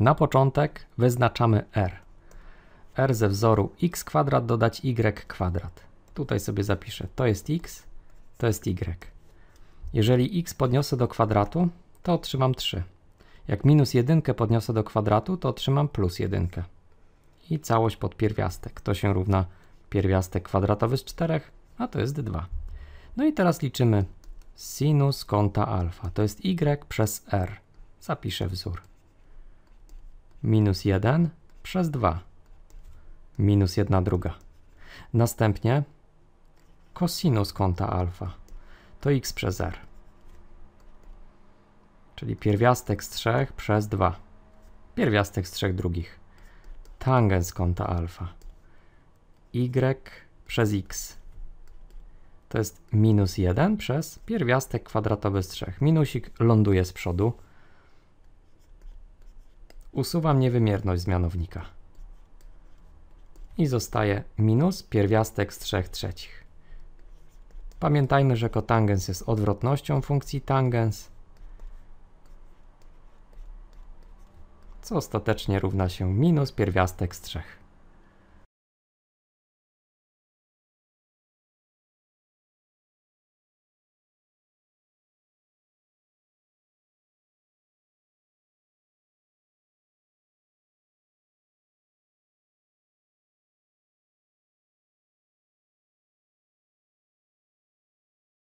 Na początek wyznaczamy r. r ze wzoru x kwadrat dodać y kwadrat. Tutaj sobie zapiszę, to jest x, to jest y. Jeżeli x podniosę do kwadratu, to otrzymam 3. Jak minus 1 podniosę do kwadratu, to otrzymam plus 1. I całość pod pierwiastek. To się równa pierwiastek kwadratowy z 4, a to jest 2. No i teraz liczymy sinus kąta alfa. To jest y przez r. Zapiszę wzór minus 1 przez 2 minus 1 druga. Następnie cosinus kąta alfa to x przez r. Czyli pierwiastek z 3 przez 2. Pierwiastek z 3 drugich. Tangens kąta alfa. y przez x. To jest minus 1 przez pierwiastek kwadratowy z 3. Minusik ląduje z przodu usuwam niewymierność z mianownika i zostaje minus pierwiastek z trzech trzecich. Pamiętajmy, że kotangens jest odwrotnością funkcji tangens, co ostatecznie równa się minus pierwiastek z 3.